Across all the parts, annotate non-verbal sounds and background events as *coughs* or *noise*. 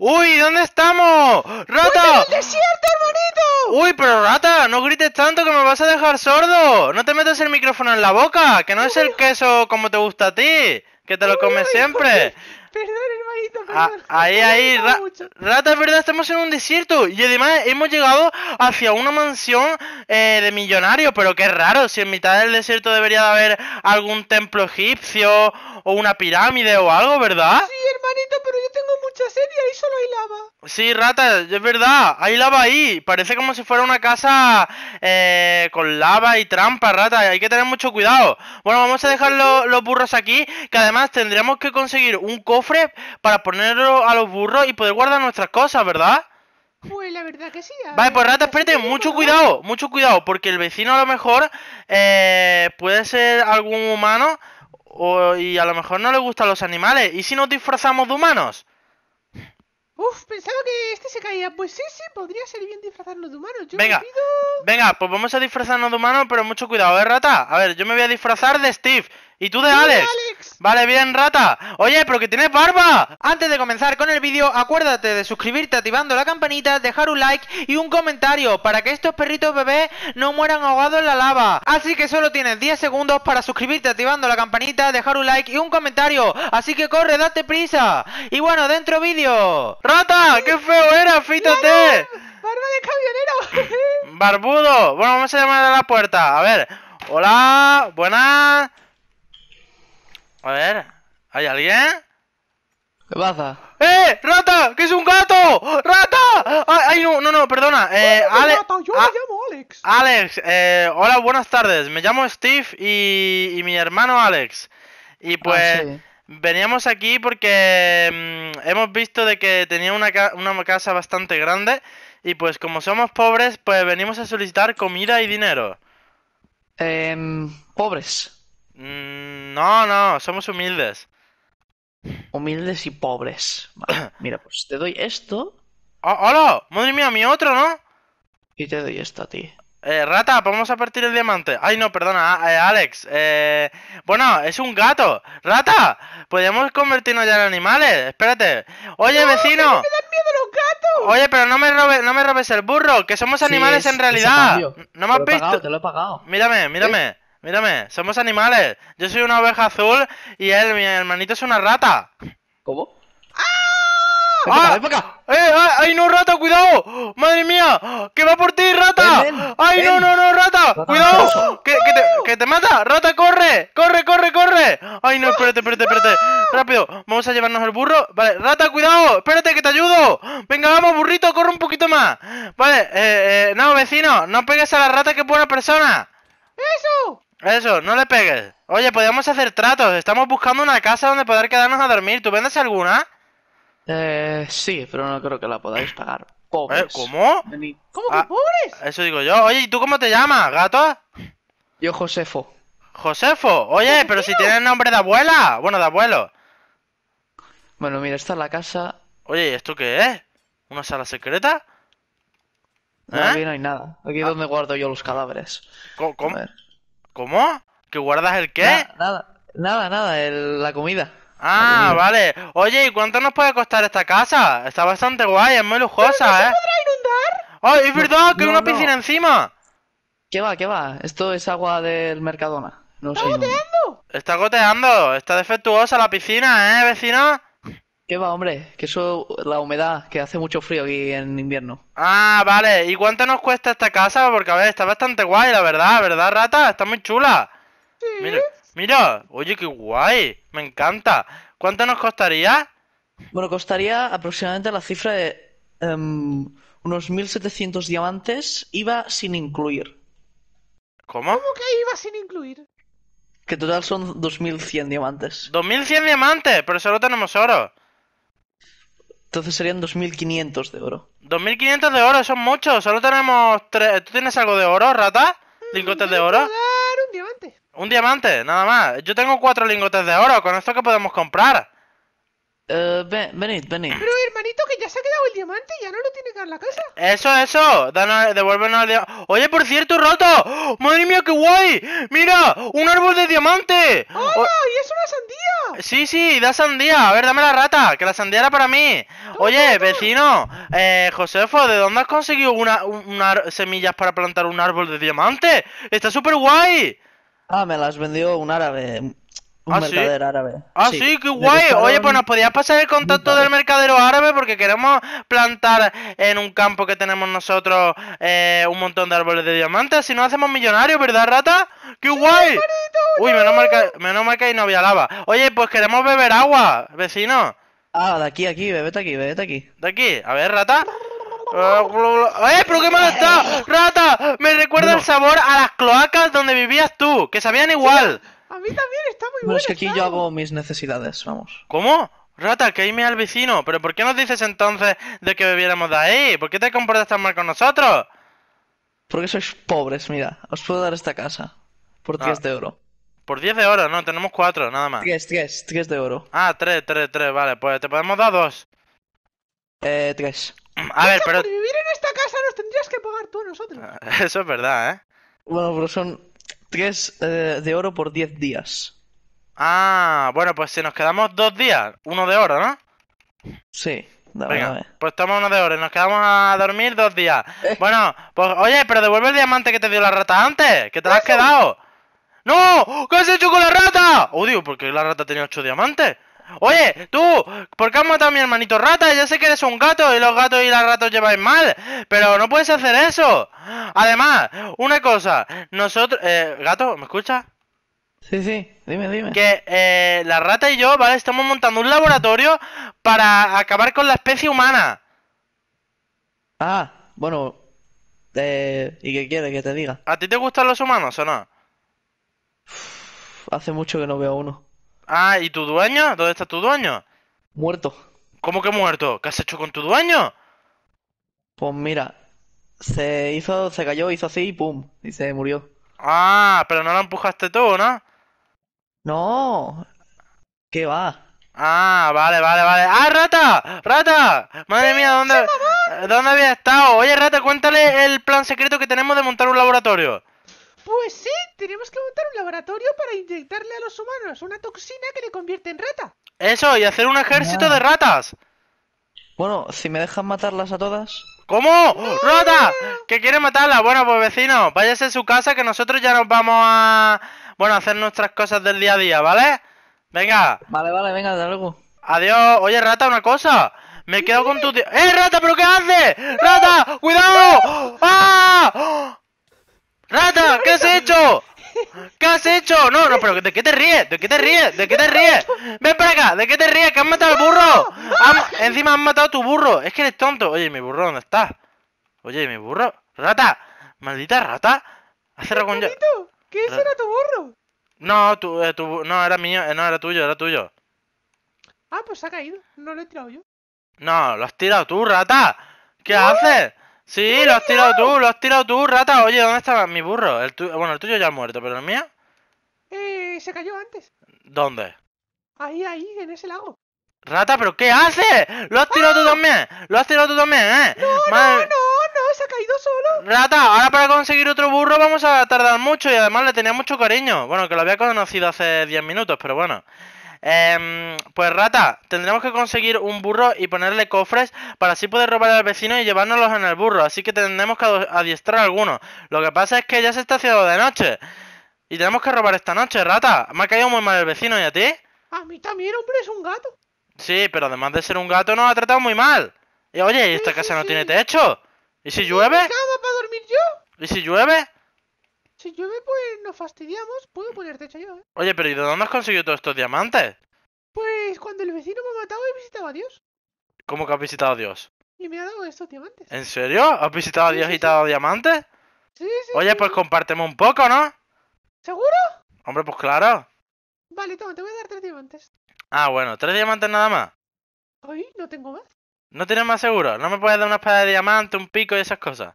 ¡Uy! ¿Dónde estamos? ¡Rata! ¡Uy, desierto, hermanito! ¡Uy, pero rata! ¡No grites tanto que me vas a dejar sordo! ¡No te metas el micrófono en la boca! ¡Que no es el queso como te gusta a ti! ¡Que te lo comes siempre! *laughs* Perdón, hermanito, ah, perdón. ahí, ahí, rata, es verdad, estamos en un desierto. Y además hemos llegado hacia una mansión eh, de millonarios. Pero qué raro, si en mitad del desierto debería de haber algún templo egipcio o una pirámide o algo, ¿verdad? Sí, hermanito, pero yo tengo mucha sed y ahí solo hay lava. Sí, rata, es verdad, hay lava ahí. Parece como si fuera una casa eh, con lava y trampa, rata. Hay que tener mucho cuidado. Bueno, vamos a dejar los burros aquí, que además tendremos que conseguir un para ponerlo a los burros y poder guardar nuestras cosas, ¿verdad? Pues la verdad que sí. Vale, pues rata, espérate, mucho cuidado, mucho cuidado, porque el vecino a lo mejor eh, puede ser algún humano y a lo mejor no le gustan los animales. ¿Y si nos disfrazamos de humanos? Uf, pensaba que este se caía. Pues sí, sí, podría ser bien disfrazarnos de humanos. Yo venga, venga, pues vamos a disfrazarnos de humanos, pero mucho cuidado, ¿eh, rata? A ver, yo me voy a disfrazar de Steve. ¿Y tú de Alex? Vale, bien, rata. Oye, pero que tienes barba. Antes de comenzar con el vídeo, acuérdate de suscribirte activando la campanita, dejar un like y un comentario para que estos perritos bebés no mueran ahogados en la lava. Así que solo tienes 10 segundos para suscribirte activando la campanita, dejar un like y un comentario. Así que corre, date prisa. Y bueno, dentro vídeo. ¡Rata! ¡Qué feo era! ¡Fítate! ¡Barba de camionero! *laughs* ¡Barbudo! Bueno, vamos a llamar a la puerta. A ver. Hola, buenas. A ver, ¿hay alguien? ¿Qué pasa? ¡Eh! ¡Rata! ¡Que es un gato! ¡Rata! ¡Ay, no, no, no, perdona! Eh, pues, Alex. Yo me ah, llamo Alex. Alex, eh, hola, buenas tardes. Me llamo Steve y, y mi hermano Alex. Y ah, pues... Veníamos aquí porque mm, hemos visto de que tenía una, una casa bastante grande y pues como somos pobres, pues venimos a solicitar comida y dinero. Em, pobres. Mm, no, no, somos humildes. Humildes y pobres. *coughs* mira, pues te doy esto. Oh, ¡Hola! Madre mía, mi otro, ¿no? Y te doy esto a ti. Eh, rata, vamos a partir el diamante. Ay, no, perdona, eh, Alex. Eh, bueno, es un gato. Rata, podríamos convertirnos ya en animales. Espérate. Oye, vecino. me dan miedo los gatos. Oye, pero no me, robes, no me robes el burro, que somos animales en realidad. No me has pagado, te lo he pagado. Mírame, mírame. ¿Eh? Mírame, somos animales. Yo soy una oveja azul y él, mi hermanito, es una rata. ¿Cómo? ¡Ah! ¡Ah! para ¡Eh, eh! ay no, rata! ¡Cuidado! ¡Madre mía! ¡Que va por ti, rata! ¡Ay, no, no, no, rata! ¡Cuidado! ¡Que, te, mata! ¡Rata, corre! ¡Corre, corre, corre! ¡Ay, no, espérate, espérate, espérate! ¡Rápido! Vamos a llevarnos el burro. Vale, rata, cuidado. Espérate, que te ayudo. Venga, vamos, burrito, corre un poquito más. Vale, eh, eh, no, vecino, no pegues a la rata que buena persona. ¡Eso! Eso, no le pegues. Oye, podríamos hacer tratos. Estamos buscando una casa donde poder quedarnos a dormir. ¿Tú vendes alguna? Eh, sí, pero no creo que la podáis pagar. Pobres. Eh, ¿Cómo? ¿Cómo que ah, pobres? Eso digo yo. Oye, ¿y tú cómo te llamas, gato? Yo, Josefo. Josefo, oye, pero si tienes nombre de abuela. Bueno, de abuelo. Bueno, mira, esta es la casa. Oye, ¿y esto qué es? ¿Una sala secreta? ¿Eh? Aquí no hay nada. Aquí es ah. donde guardo yo los cadáveres. ¿Cómo? cómo ¿Cómo? ¿Que guardas el qué? nada, nada, nada, la comida. Ah, vale. Oye, ¿y cuánto nos puede costar esta casa? Está bastante guay, es muy lujosa, ¿eh? ¿Se podrá inundar? Oh, es verdad! ¡Que hay una piscina encima! ¿Qué va, qué va? Esto es agua del Mercadona. No ¡Está goteando! ¡Está goteando! ¡Está defectuosa la piscina, eh, vecino! ¿Qué va, hombre? Que eso, la humedad, que hace mucho frío aquí en invierno. Ah, vale. ¿Y cuánto nos cuesta esta casa? Porque, a ver, está bastante guay, la verdad, ¿verdad, rata? Está muy chula. ¿Sí? Mira, oye, qué guay. Me encanta. ¿Cuánto nos costaría? Bueno, costaría aproximadamente la cifra de em, unos 1.700 diamantes, IVA sin incluir. ¿Cómo? ¿Cómo que iba sin incluir? Que total son 2.100 diamantes. ¿2.100 diamantes? Pero solo tenemos oro. Entonces serían 2.500 de oro. 2.500 de oro, son muchos. Solo tenemos tres. ¿Tú tienes algo de oro, rata? ¿Lingotes de oro? un diamante. Un diamante, nada más. Yo tengo cuatro lingotes de oro. ¿Con esto qué podemos comprar? Eh, ven, venid, venid. Pero hermanito, que ya se ha quedado el diamante, ya no lo tiene que dar la casa. Eso, eso. Danos, devuélvenos diamante. Oye, por cierto, Roto, Madre mía, qué guay. Mira, un árbol de diamante. ¡Hola! Y es una sandía. Sí, sí, da sandía. A ver, dame la rata, que la sandía era para mí. Oye, vecino, eh, Josefo, ¿de dónde has conseguido unas semillas para plantar un árbol de diamante? Está súper guay. Ah, me las vendió un árabe. ¿Ah, sí? árabe. Ah, sí, qué guay. Oye, pues nos podías pasar el contacto del mercadero árabe porque queremos plantar en un campo que tenemos nosotros eh, un montón de árboles de diamantes. Si no hacemos millonarios, ¿verdad, rata? ¡Qué guay! Uy, menos mal, que, menos no había lava. Oye, pues queremos beber agua, vecino. Ah, de aquí, aquí, bebete aquí, bebete aquí. ¿De aquí? A ver, rata. Eh, ¡Eh, pero qué mal está! ¡Rata! Me recuerda el sabor a las cloacas donde vivías tú, que sabían igual. A mí también está muy bueno. Pues que aquí yo hago mis necesidades, vamos. ¿Cómo? Rata, que ahí me al vecino. ¿Pero por qué nos dices entonces de que bebiéramos de ahí? ¿Por qué te comportas tan mal con nosotros? Porque sois pobres, mira. Os puedo dar esta casa. Por 10 ah. de oro. Por 10 de oro, no, tenemos 4, nada más. 10, 10, 10 de oro. Ah, 3, 3, 3, vale. Pues te podemos dar 2. Eh, 3. A ver, pero... Por vivir en esta casa nos tendrías que pagar tú a nosotros. *laughs* Eso es verdad, ¿eh? Bueno, pero son Tres eh, de oro por 10 días. Ah, bueno, pues si nos quedamos dos días, uno de oro, ¿no? Sí. da Venga, eh. pues toma uno de oro y nos quedamos a dormir dos días. *laughs* bueno, pues oye, pero devuelve el diamante que te dio la rata antes, que te lo has quedado. ¡No! ¿Qué has hecho con la rata? Odio, porque la rata tenía ocho diamantes. Oye, tú, ¿por qué has matado a mi hermanito rata? Ya sé que eres un gato y los gatos y las ratas lleváis mal, pero no puedes hacer eso. Además, una cosa, nosotros... Eh, gato, ¿me escuchas? Sí, sí, dime, dime. Que eh, la rata y yo, ¿vale? Estamos montando un laboratorio para acabar con la especie humana. Ah, bueno. Eh, ¿Y qué quieres que te diga? ¿A ti te gustan los humanos o no? hace mucho que no veo uno. Ah, ¿y tu dueño? ¿Dónde está tu dueño? Muerto. ¿Cómo que muerto? ¿Qué has hecho con tu dueño? Pues mira, se hizo, se cayó, hizo así y pum, y se murió. Ah, pero no lo empujaste todo, ¿no? No. ¿Qué va? Ah, vale, vale, vale. ¡Ah, rata! ¡Rata! Madre mía, ¿dónde, eh, ¿dónde había estado? Oye, rata, cuéntale el plan secreto que tenemos de montar un laboratorio. Pues sí, tenemos que montar un laboratorio para inyectarle a los humanos una toxina que le convierte en rata. Eso, y hacer un ejército de ratas. Bueno, si me dejan matarlas a todas. ¿Cómo? ¡Rata! ¿Que quiere matarla? Bueno, pues vecino, váyase a su casa que nosotros ya nos vamos a... Bueno, a hacer nuestras cosas del día a día, ¿vale? Venga. Vale, vale, venga, de luego. Adiós. Oye, Rata, una cosa. Me quedo con tu tío... ¡Eh, Rata, pero qué haces! ¡Rata! ¡Cuidado! ¡Ah! ¡Rata! ¿Qué has hecho? ¿Qué has hecho? No, no, pero ¿de qué te ríes? ¿De qué te ríes? ¿De qué te ríes? Ven para acá, ¿de qué te ríes? ¡Que has matado al burro! Encima han matado a tu burro. Es que eres tonto. Oye, mi burro, ¿dónde está? Oye, mi burro. ¡Rata! ¡Maldita rata! Hace con yo. ¿Qué ese era tu burro? No, tu, eh, no, era mío, eh, no, era tuyo, era tuyo. Ah, pues ha caído, no lo he tirado yo. No, lo has tirado tú, rata. ¿Qué? haces? Sí, lo has tirado tú, lo has tirado tú, rata. Oye, ¿dónde estaba mi burro? El tu... Bueno, el tuyo ya ha muerto, pero el mío. Eh, se cayó antes. ¿Dónde? Ahí, ahí, en ese lago. Rata, ¿pero qué hace? Lo has tirado tú ¡Ah! también. Lo has tirado tú también, ¿eh? No, no, no, no, se ha caído solo. Rata, ahora para conseguir otro burro vamos a tardar mucho y además le tenía mucho cariño. Bueno, que lo había conocido hace 10 minutos, pero bueno. Eh, pues rata, tendremos que conseguir un burro y ponerle cofres para así poder robar al vecino y llevárnoslos en el burro. Así que tendremos que adiestrar algunos. Lo que pasa es que ya se está haciendo de noche. Y tenemos que robar esta noche, rata. Me ha caído muy mal el vecino, ¿y a ti? A mí también, hombre, es un gato. Sí, pero además de ser un gato nos ha tratado muy mal. Y oye, esta casa no tiene techo? ¿Y si llueve? ¿Y si llueve? Si llueve, pues nos fastidiamos. Puedo ponerte hecho yo, ¿eh? Oye, pero ¿y de dónde has conseguido todos estos diamantes? Pues cuando el vecino me ha matado he visitado a Dios. ¿Cómo que has visitado a Dios? Y me ha dado estos diamantes. ¿En serio? ¿Has visitado a Dios y te ha dado diamantes? Sí, sí. Oye, pues compárteme un poco, ¿no? ¿Seguro? Hombre, pues claro. Vale, toma, te voy a dar tres diamantes. Ah, bueno, tres diamantes nada más. Ay, no tengo más. ¿No tienes más seguro? ¿No me puedes dar una espada de diamante, un pico y esas cosas?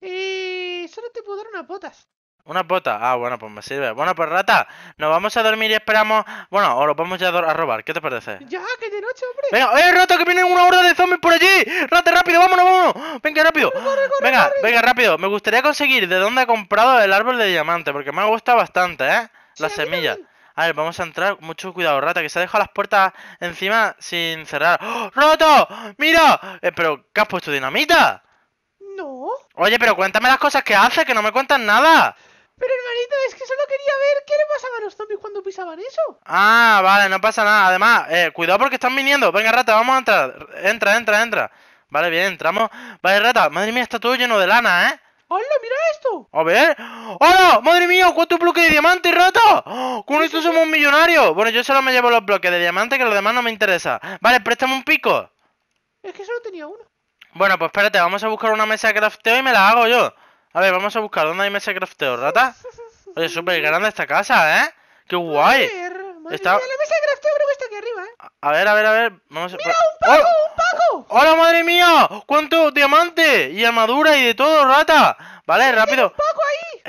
y eh, solo te puedo dar unas botas. Una bota. Ah, bueno, pues me sirve. Bueno, pues rata, nos vamos a dormir y esperamos. Bueno, o lo vamos ya a robar. ¿Qué te parece? Ya, que de noche, hombre. Venga, eh, rata, que viene una horda de zombies por allí. Rata, rápido, vámonos, vámonos. Venga, rápido. venga, venga, rápido. Me gustaría conseguir de dónde ha comprado el árbol de diamante, porque me ha gustado bastante, ¿eh? Las semillas. A ver, vamos a entrar. Mucho cuidado, rata, que se ha dejado las puertas encima sin cerrar. ¡Oh, ¡Roto! ¡Mira! Eh, pero, ¿qué has puesto dinamita? No. Oye, pero cuéntame las cosas que hace que no me cuentas nada. Pero hermanito, es que solo quería ver qué le pasaba a los zombies cuando pisaban eso. Ah, vale, no pasa nada. Además, eh, cuidado porque están viniendo. Venga, rata, vamos a entrar. Entra, entra, entra. Vale, bien, entramos. Vale, rata, madre mía, está todo lleno de lana, ¿eh? ¡Hola, mira esto! A ver. ¡Hola! ¡Madre mía! ¡Cuántos bloques de diamante, rata! ¡Con esto somos millonarios! Bueno, yo solo me llevo los bloques de diamante que los demás no me interesa. Vale, préstame un pico. Es que solo tenía uno. Bueno, pues espérate, vamos a buscar una mesa de crafteo y me la hago yo. A ver, vamos a buscar dónde hay mesa de crafteo, rata. Oye, súper grande esta casa, ¿eh? ¡Qué guay! está... la mesa de crafteo creo que está aquí arriba, ¿eh? A ver, a ver, a ver. Vamos ¡Mira, un ¡Oh! paco! ¡Un paco! ¡Hola, madre mía! ¡Cuánto diamante! Y armadura y de todo, rata. Vale, rápido. un paco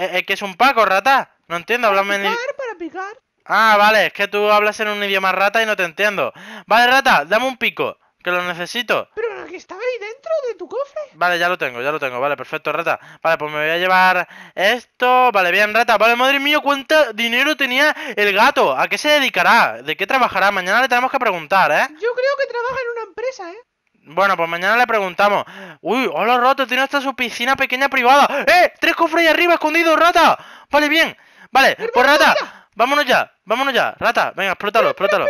ahí! Eh, que es un paco, rata. No entiendo, para háblame picar, para picar. Ah, vale, es que tú hablas en un idioma rata y no te entiendo. Vale, rata, dame un pico que lo necesito. Pero que estaba ahí dentro de tu cofre. Vale, ya lo tengo, ya lo tengo. Vale, perfecto, rata. Vale, pues me voy a llevar esto. Vale, bien, rata. Vale, madre mía, cuánto dinero tenía el gato. ¿A qué se dedicará? ¿De qué trabajará? Mañana le tenemos que preguntar, ¿eh? Yo creo que trabaja en una empresa, ¿eh? Bueno, pues mañana le preguntamos. Uy, hola, rata. Tiene hasta su piscina pequeña privada. ¡Eh! Tres cofres ahí arriba escondido rata. Vale, bien. Vale, pues rata. Vámonos ya, vámonos ya. Rata, venga, explótalo, explótalo.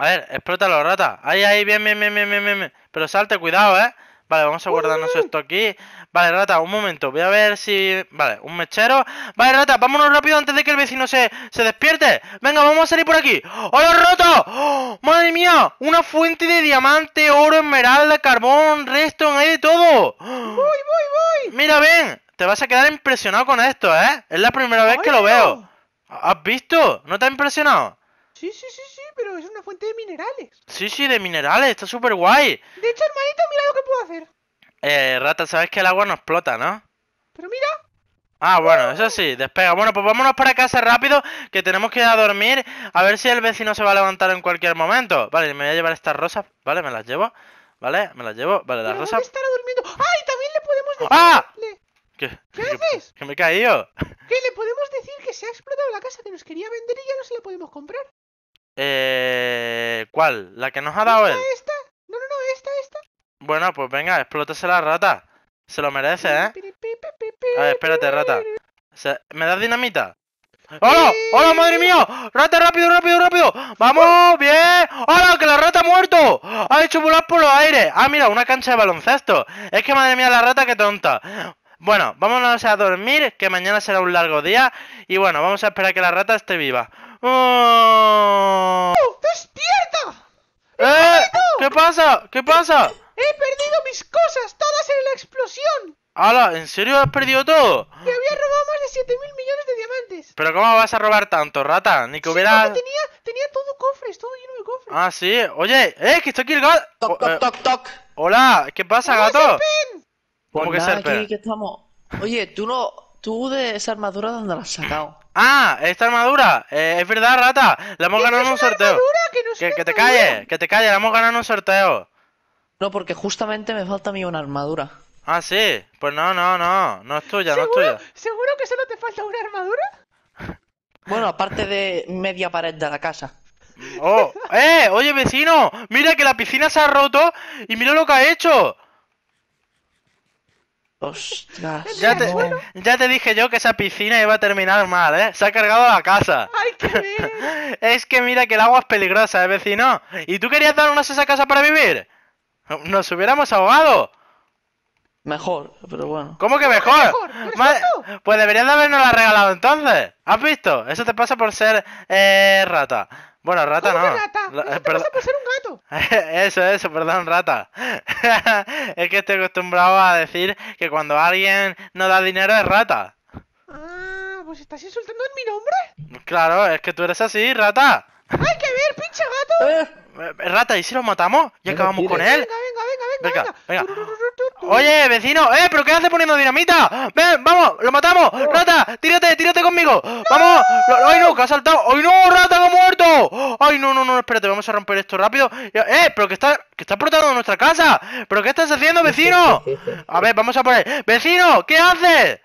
A ver, explótalo, rata. Ahí, ahí, bien, bien, bien, bien, bien, bien. Pero salte, cuidado, ¿eh? Vale, vamos a guardarnos esto aquí. Vale, rata, un momento. Voy a ver si... Vale, un mechero. Vale, rata, vámonos rápido antes de que el vecino se, se despierte. Venga, vamos a salir por aquí. ¡Hola, rata! ¡Oh! ¡Madre mía! Una fuente de diamante, oro, esmeralda, carbón, resto, hay de todo. ¡Voy, voy, voy! Mira, ven. Te vas a quedar impresionado con esto, ¿eh? Es la primera vez que lo veo. ¿Has visto? ¿No te ha impresionado? Sí, sí, sí, sí pero es una fuente de minerales. Sí, sí, de minerales, está súper guay. De hecho, hermanito, mira lo que puedo hacer. Eh, rata, sabes que el agua no explota, ¿no? Pero mira. Ah, bueno, eso sí, despega. Bueno, pues vámonos para casa rápido, que tenemos que ir a dormir, a ver si el vecino se va a levantar en cualquier momento. Vale, me voy a llevar estas rosas, ¿vale? Me las llevo, ¿vale? Me las llevo, ¿vale? Las rosas... durmiendo? ¡Ay, también le podemos decir... ¡Ah! ¿Qué? haces? Que me he caído. qué le podemos decir que se ha explotado la casa que nos quería vender y ya no se la podemos comprar. Eh, ¿Cuál? ¿La que nos ha dado él? Esta? No, no, no, esta, esta. Bueno, pues venga, explótese la rata. Se lo merece, ¿eh? A ver, espérate, rata. ¿Me das dinamita? ¡Hola! ¡Hola, madre mía! ¡Rata, rápido, rápido, rápido! ¡Vamos! ¡Bien! ¡Hola, que la rata ha muerto! ¡Ha hecho volar por los aires! ¡Ah, mira, una cancha de baloncesto! Es que, madre mía, la rata, qué tonta. Bueno, vámonos a dormir, que mañana será un largo día. Y bueno, vamos a esperar que la rata esté viva. ¡Oh! ¡Oh! ¡Despierta! ¡Eh! ¿Qué pasa? ¿Qué pasa? He perdido mis cosas, todas en la explosión. ¡Hala! ¿En serio has perdido todo? Me había robado más de 7000 millones de diamantes. ¿Pero cómo vas a robar tanto, rata? Ni que hubiera... tenía, todo cofres, todo lleno de cofres. Ah, sí. Oye, eh, que está aquí el gato. Toc, toc, eh, toc, toc. Hola, ¿qué pasa, gato? ¿Cómo pues que serpen? Aquí, que estamos. Oye, tú no. Tú de esa armadura, ¿dónde la has sacado? ¡Ah! ¡Esta armadura! Eh, es verdad, rata. La hemos ganado en un sorteo. que, te calles, que te calle, la hemos ganado en un sorteo. No, porque justamente me falta a mí una armadura. Ah, sí. Pues no, no, no. No es tuya, no es tuya. ¿Seguro que solo te falta una armadura? bueno, aparte de media pared de la casa. ¡Oh! ¡Eh! ¡Oye, vecino! ¡Mira que la piscina se ha roto! ¡Y mira lo que ha hecho! Ostras. Ya te, dije yo que esa piscina iba a terminar mal, ¿eh? Se ha cargado la casa. ¡Ay, qué bien! *laughs* es que mira que el agua es peligrosa, ¿eh, vecino? ¿Y tú querías darnos esa casa para vivir? ¡Nos hubiéramos ahogado! Mejor, pero bueno. ¿Cómo que mejor? Pues deberías de habernos la regalado entonces. ¿Has visto? Eso te pasa por ser eh, rata. Bueno, rata no. rata? La, por ser un gato. *laughs* eso, eso, perdón, rata. *laughs* es que estoy acostumbrado a decir que cuando alguien no da dinero es rata. Ah, pues estás insultando en mi nombre. Claro, es que tú eres así, rata. ¡Ay, que ver, pinche gato! Eh, rata, ¿y si lo matamos? ¿Y acabamos con él? Venga, venga, venga, venga. venga. venga. Oye, vecino, eh, pero ¿qué hace poniendo dinamita? Ven, vamos, lo matamos, rata, tírate, tírate conmigo. Vamos, ay no, que ha saltado. Ay no, rata, que ha muerto. Ay no, no, no, espérate, vamos a romper esto rápido. Eh, pero que está, que está portando nuestra casa. ¿Pero qué estás haciendo, vecino? A ver, vamos a poner. Vecino, ¿qué haces?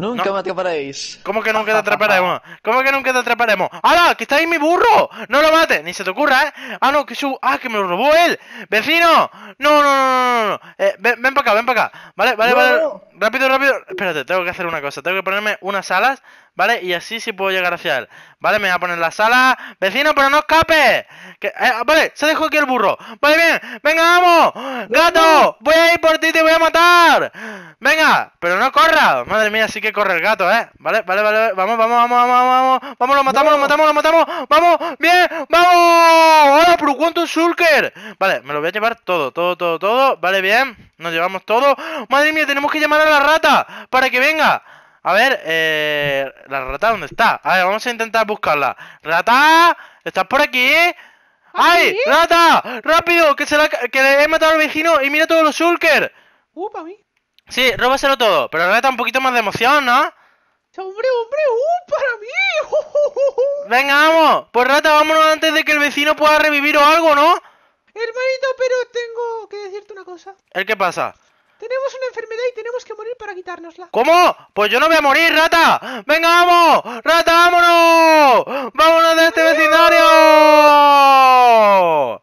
Nunca me atreparéis ¿Cómo que nunca te *laughs* atraparemos? ¿Cómo que nunca te atraparemos? ¡Hala! ¡Que está ahí mi burro! ¡No lo mates! ¡Ni se te ocurra, eh! ¡Ah, no! ¡Que su... ¡Ah, que me lo robó él! ¡Vecino! ¡No, no, no, no! Eh, ven, para acá, ven para acá. Vale, vale, vale. Rápido, rápido. Espérate, tengo que hacer una cosa. Tengo que ponerme unas alas, ¿vale? Y así sí puedo llegar hacia él. Vale, me voy a poner las alas. ¡Vecino, pero no escape! Que... Eh, vale, se dejó aquí el burro. Vale, bien. ¡Venga, vamos! ¡Gato! ¡Voy a ir por ti! ¡Te voy a matar! Venga, pero no corra. Madre mía, sí que corre el gato, ¿eh? Vale, vale, vale. Vamos, vamos, vamos, vamos, vamos. Vamos, lo matamos, lo matamos, lo matamos. Vamos, bien, vamos. Hola, por ¿cuánto es Shulker? Vale, me lo voy a llevar todo, todo, todo, todo. Vale, bien. Nos llevamos todo. Madre mía, tenemos que llamar a la rata para que venga. A ver, eh, la rata, ¿dónde está? A ver, vamos a intentar buscarla. Rata, ¿estás por aquí? ¡Ay! ¡Rata! ¡Rápido! ¡Que, se la, que le he matado al vecino! ¡Y mira todos los shulker! ¡Uh, mí! Sí, róbaselo todo, pero está un poquito más de emoción, ¿no? ¡Hombre, hombre! ¡Uh, para mí! *laughs* ¡Venga, vamos! Pues rata, vámonos antes de que el vecino pueda revivir o algo, ¿no? Hermanito, pero tengo que decirte una cosa. ¿El qué pasa? Tenemos una enfermedad y tenemos que morir para quitárnosla. ¿Cómo? Pues yo no voy a morir, rata. ¡Venga, vamos! ¡Rata, vámonos! ¡Vámonos de este vecindario!